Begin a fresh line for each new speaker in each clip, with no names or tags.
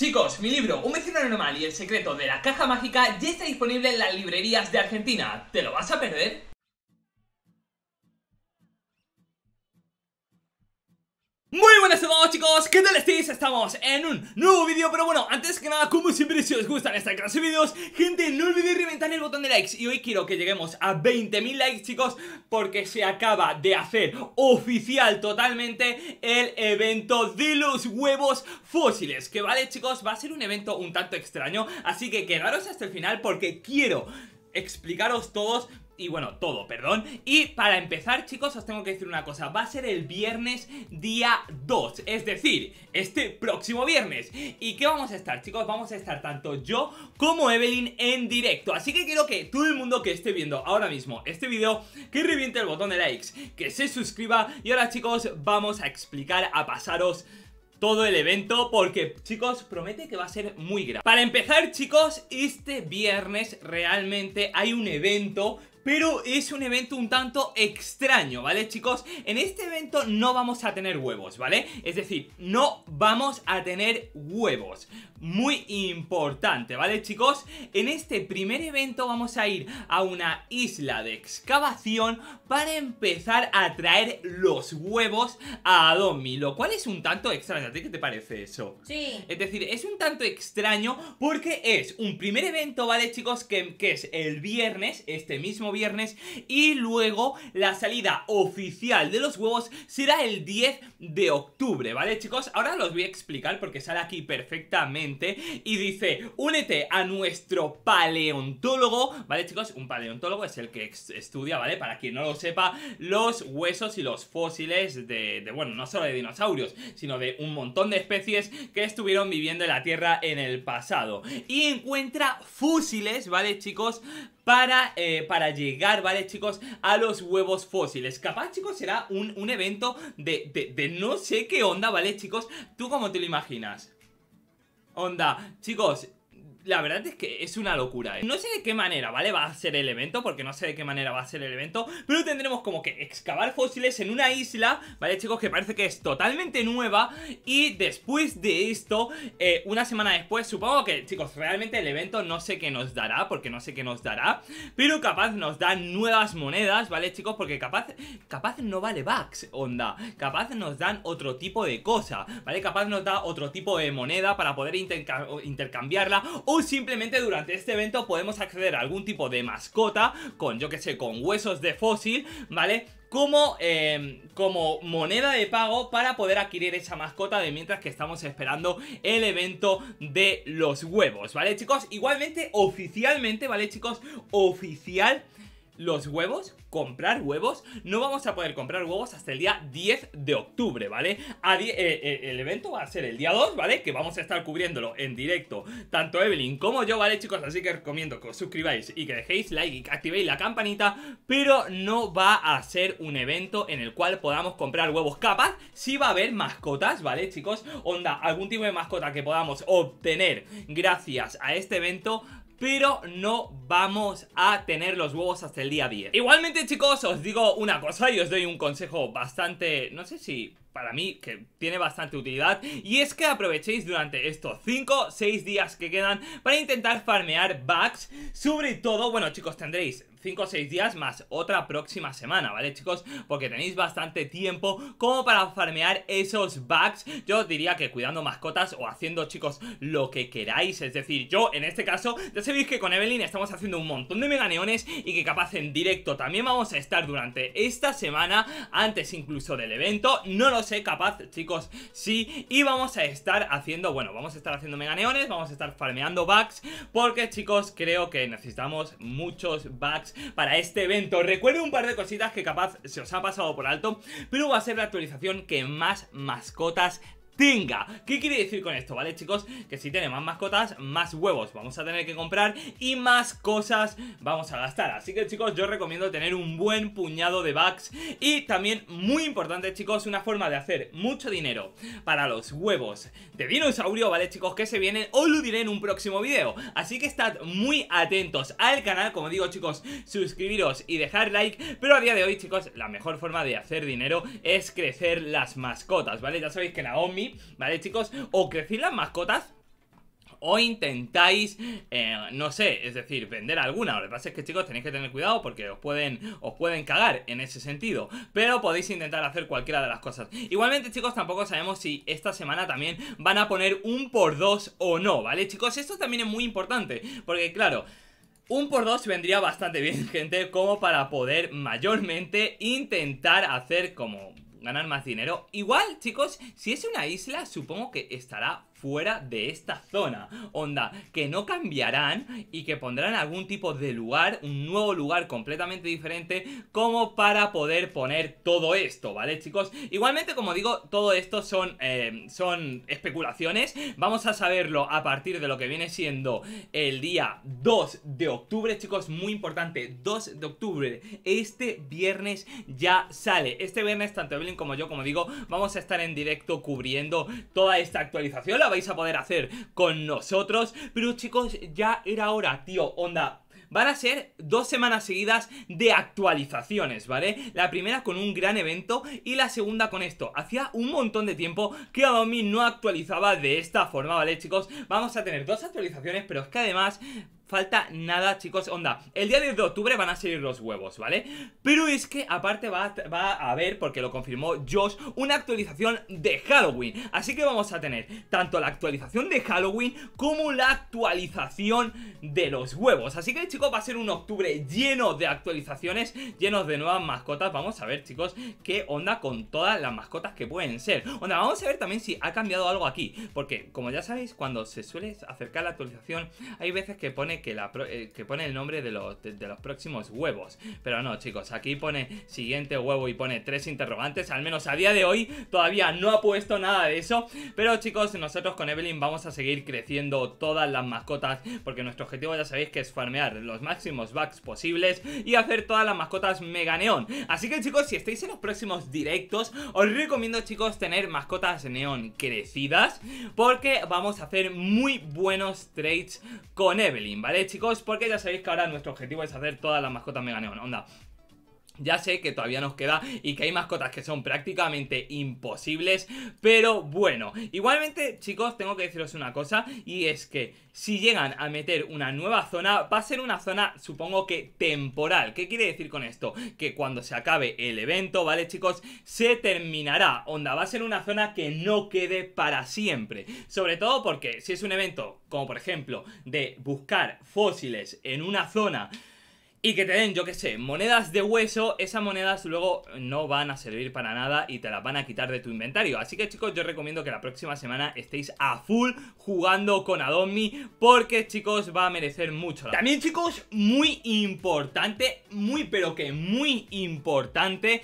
Chicos, mi libro Un vecino normal y el secreto de la caja mágica ya está disponible en las librerías de Argentina. ¿Te lo vas a perder? Muy buenas a todos chicos, ¿qué tal estáis? Estamos en un nuevo vídeo, pero bueno, antes que nada, como siempre, si os gustan esta clase de vídeos Gente, no olvidéis reventar el botón de likes Y hoy quiero que lleguemos a 20.000 likes, chicos Porque se acaba de hacer oficial totalmente el evento de los huevos fósiles Que vale, chicos, va a ser un evento un tanto extraño Así que quedaros hasta el final porque quiero explicaros todos y bueno, todo, perdón Y para empezar, chicos, os tengo que decir una cosa Va a ser el viernes día 2 Es decir, este próximo viernes ¿Y qué vamos a estar, chicos? Vamos a estar tanto yo como Evelyn en directo Así que quiero que todo el mundo que esté viendo ahora mismo este vídeo Que reviente el botón de likes, que se suscriba Y ahora, chicos, vamos a explicar, a pasaros todo el evento porque, chicos, promete que va a ser muy grande Para empezar, chicos, este viernes realmente hay un evento pero es un evento un tanto extraño, ¿vale chicos? En este evento no vamos a tener huevos, ¿vale? Es decir, no vamos a tener huevos Muy importante, ¿vale chicos? En este primer evento vamos a ir a una isla de excavación para empezar a traer los huevos a Adomi Lo cual es un tanto extraño, ¿a ti qué te parece eso? Sí Es decir, es un tanto extraño porque es un primer evento, ¿vale chicos? Que, que es el viernes, este mismo viernes y luego la salida oficial de los huevos será el 10 de octubre, ¿vale chicos? Ahora los voy a explicar porque sale aquí perfectamente y dice, únete a nuestro paleontólogo, ¿vale chicos? Un paleontólogo es el que estudia, ¿vale? Para quien no lo sepa, los huesos y los fósiles de, de bueno, no solo de dinosaurios, sino de un montón de especies que estuvieron viviendo en la Tierra en el pasado. Y encuentra fósiles, ¿vale chicos? para, eh, para llegar, ¿vale, chicos? A los huevos fósiles. Capaz, chicos, será un, evento de, de, de no sé qué onda, ¿vale, chicos? ¿Tú cómo te lo imaginas? Onda, chicos, la verdad es que es una locura. ¿eh? No sé de qué manera, ¿vale? Va a ser el evento, porque no sé de qué manera va a ser el evento, pero tendremos como que excavar fósiles en una isla, ¿vale, chicos? Que parece que es totalmente nueva y después de esto, eh, una semana después, supongo que, chicos, realmente el evento no sé qué nos dará, porque no sé qué nos dará, pero capaz nos dan nuevas monedas, ¿vale, chicos? Porque capaz, capaz no vale bugs, onda, capaz nos dan otro tipo de cosa, ¿vale? Capaz nos da otro tipo de moneda para poder intercambiarla o simplemente durante este evento podemos acceder a algún tipo de mascota con, yo que sé, con huesos de fósil, ¿vale? Como, em, como, moneda de pago para poder adquirir esa mascota de mientras que estamos esperando el evento de los huevos, ¿vale chicos? Igualmente, oficialmente, ¿vale chicos? Oficial los huevos, comprar huevos, no vamos a poder comprar huevos hasta el día 10 de octubre, ¿vale? Eh, eh, el evento va a ser el día 2, ¿vale? Que vamos a estar cubriéndolo en directo, tanto Evelyn como yo, ¿vale, chicos? Así que recomiendo que os suscribáis y que dejéis like y que activéis la campanita, pero no va a ser un evento en el cual podamos comprar huevos. Capaz, sí va a haber mascotas, ¿vale, chicos? Onda, algún tipo de mascota que podamos obtener gracias a este evento, pero no vamos a tener los huevos hasta el día 10. Igualmente, chicos, os digo una cosa y os doy un consejo bastante, no sé si para mí que tiene bastante utilidad y es que aprovechéis durante estos 5 6 días que quedan para intentar farmear bugs sobre todo bueno chicos tendréis 5 o 6 días más otra próxima semana, ¿vale chicos? Porque tenéis bastante tiempo como para farmear esos bugs Yo diría que cuidando mascotas o haciendo chicos lo que queráis Es decir, yo en este caso, ya sabéis que con Evelyn estamos haciendo un montón de meganeones Y que capaz en directo también vamos a estar durante esta semana Antes incluso del evento, no lo sé, capaz chicos, sí Y vamos a estar haciendo, bueno, vamos a estar haciendo meganeones Vamos a estar farmeando bugs Porque chicos, creo que necesitamos muchos bugs para este evento. Recuerdo un par de cositas que capaz se os ha pasado por alto, pero va a ser la actualización que más mascotas ¿Qué quiere decir con esto, vale, chicos? Que si tiene más mascotas, más huevos vamos a tener que comprar y más cosas vamos a gastar. Así que, chicos, yo recomiendo tener un buen puñado de bugs y también, muy importante, chicos, una forma de hacer mucho dinero para los huevos de dinosaurio, ¿vale, chicos? Que se viene os lo diré en un próximo video. Así que estad muy atentos al canal, como digo, chicos, suscribiros y dejar like, pero a día de hoy, chicos, la mejor forma de hacer dinero es crecer las mascotas, ¿vale? Ya sabéis que la Naomi ¿vale, chicos? O crecéis las mascotas o intentáis, eh, no sé, es decir, vender alguna. Lo que pasa es que, chicos, tenéis que tener cuidado porque os pueden, os pueden cagar en ese sentido. Pero podéis intentar hacer cualquiera de las cosas. Igualmente, chicos, tampoco sabemos si esta semana también van a poner un por dos o no, ¿vale, chicos? Esto también es muy importante porque, claro... Un por dos vendría bastante bien, gente, como para poder mayormente intentar hacer como Ganar más dinero. Igual, chicos, si es una isla, supongo que estará fuera de esta zona. Onda, que no cambiarán y que pondrán algún tipo de lugar, un nuevo lugar completamente diferente, como para poder poner todo esto, ¿vale, chicos? Igualmente, como digo, todo esto son, eh, son especulaciones. Vamos a saberlo a partir de lo que viene siendo el día 2 de octubre, chicos, muy importante, 2 de octubre, este viernes ya sale. Este viernes, tanto Evelyn como yo, como digo, vamos a estar en directo cubriendo toda esta actualización. La vais a poder hacer con nosotros. Pero chicos, ya era hora, tío, onda van a ser dos semanas seguidas de actualizaciones, ¿vale? La primera con un gran evento y la segunda con esto. Hacía un montón de tiempo que Xiaomi no actualizaba de esta forma, ¿vale, chicos? Vamos a tener dos actualizaciones, pero es que además falta nada, chicos, onda El día 10 de octubre van a salir los huevos, ¿vale? Pero es que aparte va a, haber, porque lo confirmó Josh, una actualización de Halloween Así que vamos a tener tanto la actualización de Halloween como la actualización de los huevos Así que, chicos, va a ser un octubre lleno de actualizaciones, llenos de nuevas mascotas Vamos a ver, chicos, qué onda con todas las mascotas que pueden ser Onda, vamos a ver también si ha cambiado algo aquí Porque, como ya sabéis, cuando se suele acercar la actualización Hay veces que pone eh, que, pone el nombre de los, los próximos huevos. Pero no, chicos, aquí pone siguiente huevo y pone tres interrogantes. Al menos a día de hoy todavía no ha puesto nada de eso. Pero chicos, nosotros con Evelyn vamos a seguir creciendo todas las mascotas. Porque nuestro objetivo ya sabéis que es farmear los máximos bugs posibles y hacer todas las mascotas mega neón. Así que chicos, si estáis en los próximos directos, os recomiendo chicos tener mascotas neón crecidas. Porque vamos a hacer muy buenos trades con Evelyn, ¿vale? ¿vale, chicos? Porque ya sabéis que ahora nuestro objetivo es hacer todas las mascotas Mega Neon. Onda, ya sé que todavía nos queda y que hay mascotas que son prácticamente imposibles, pero bueno, igualmente chicos tengo que deciros una cosa y es que si llegan a meter una nueva zona va a ser una zona supongo que temporal. ¿Qué quiere decir con esto? Que cuando se acabe el evento, ¿vale chicos? Se terminará, onda, va a ser una zona que no quede para siempre. Sobre todo porque si es un evento como por ejemplo de buscar fósiles en una zona y que te den, yo qué sé, monedas de hueso, esas monedas luego no van a servir para nada y te las van a quitar de tu inventario. Así que chicos, yo recomiendo que la próxima semana estéis a full jugando con Adomi porque chicos va a merecer mucho. También chicos, muy importante, muy pero que muy importante,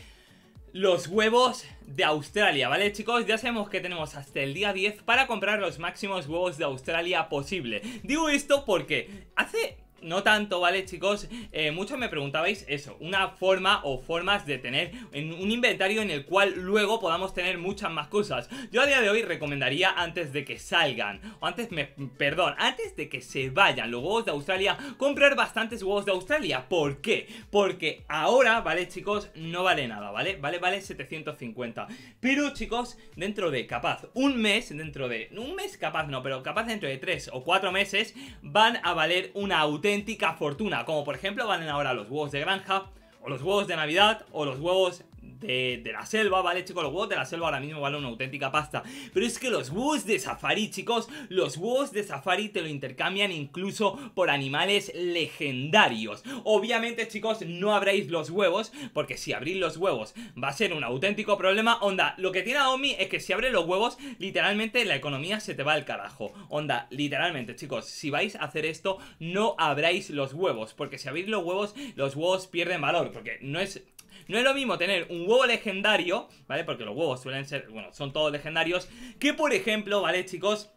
los huevos de Australia, ¿vale chicos? Ya sabemos que tenemos hasta el día 10 para comprar los máximos huevos de Australia posible. Digo esto porque hace no tanto, ¿vale, chicos? Eh, muchos me preguntabais eso, una forma o formas de tener en un inventario en el cual luego podamos tener muchas más cosas. Yo a día de hoy recomendaría antes de que salgan, o antes, me, perdón, antes de que se vayan los huevos de Australia, comprar bastantes huevos de Australia. ¿Por qué? Porque ahora, ¿vale, chicos? No vale nada, ¿vale? Vale, vale 750. Pero, chicos, dentro de capaz un mes, dentro de... Un mes capaz no, pero capaz dentro de 3 o 4 meses van a valer una auténtica fortuna, como por ejemplo valen ahora los huevos de granja, o los huevos de Navidad, o los huevos de, la selva, ¿vale, chicos? Los huevos de la selva ahora mismo valen una auténtica pasta. Pero es que los huevos de safari, chicos, los huevos de safari te lo intercambian incluso por animales legendarios. Obviamente, chicos, no abréis los huevos, porque si abrís los huevos va a ser un auténtico problema. Onda, lo que tiene Omi es que si abre los huevos, literalmente la economía se te va al carajo. Onda, literalmente, chicos, si vais a hacer esto, no abráis los huevos, porque si abrís los huevos, los huevos pierden valor, porque no es no es lo mismo tener un huevo legendario, ¿vale? Porque los huevos suelen ser, bueno, son todos legendarios. Que por ejemplo, ¿vale, chicos?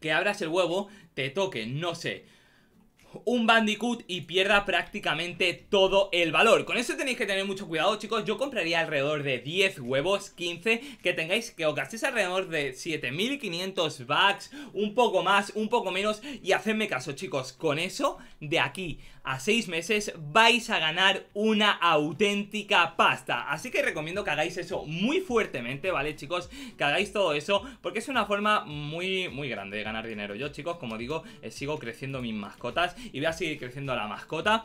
Que abras el huevo, te toque, no sé, un Bandicoot y pierda prácticamente todo el valor. Con eso tenéis que tener mucho cuidado, chicos. Yo compraría alrededor de 10 huevos, 15, que tengáis que os gastéis alrededor de 7500 bucks, un poco más, un poco menos. Y hacedme caso, chicos, con eso de aquí a 6 meses vais a ganar una auténtica pasta. Así que recomiendo que hagáis eso muy fuertemente, ¿vale, chicos? Que hagáis todo eso, porque es una forma muy, muy grande de ganar dinero. Yo, chicos, como digo, eh, sigo creciendo mis mascotas y voy a seguir creciendo la mascota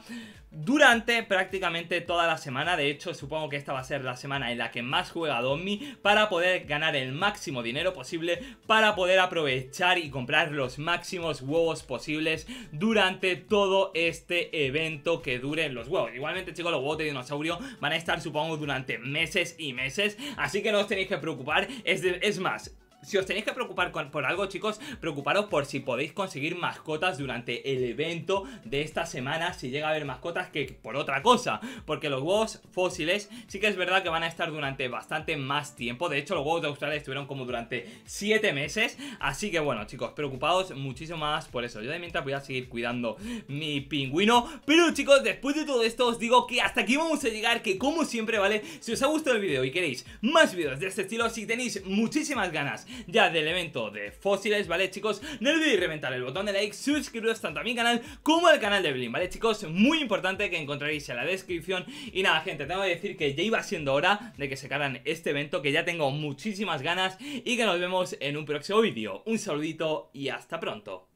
durante prácticamente toda la semana. De hecho, supongo que esta va a ser la semana en la que más juega Dommy para poder ganar el máximo dinero posible, para poder aprovechar y comprar los máximos huevos posibles durante todo este evento que duren los huevos. Igualmente, chicos, los huevos de dinosaurio van a estar, supongo, durante meses y meses, así que no os tenéis que preocupar. Es, es más, si os tenéis que preocupar por algo, chicos, preocuparos por si podéis conseguir mascotas durante el evento de esta semana, si llega a haber mascotas, que por otra cosa, porque los huevos fósiles sí que es verdad que van a estar durante bastante más tiempo, de hecho los huevos de Australia estuvieron como durante 7 meses, así que bueno, chicos, preocupados muchísimo más por eso, yo de mientras voy a seguir cuidando mi pingüino, pero chicos, después de todo esto os digo que hasta aquí vamos a llegar, que como siempre, ¿vale? Si os ha gustado el vídeo y queréis más vídeos de este estilo, si tenéis muchísimas ganas ya del evento de fósiles, ¿vale chicos? No olvidéis reventar el botón de like, suscribiros tanto a mi canal como al canal de Blin, ¿vale chicos? Muy importante que encontraréis en la descripción y nada gente, tengo que decir que ya iba siendo hora de que se cargan este evento, que ya tengo muchísimas ganas y que nos vemos en un próximo vídeo. Un saludito y hasta pronto.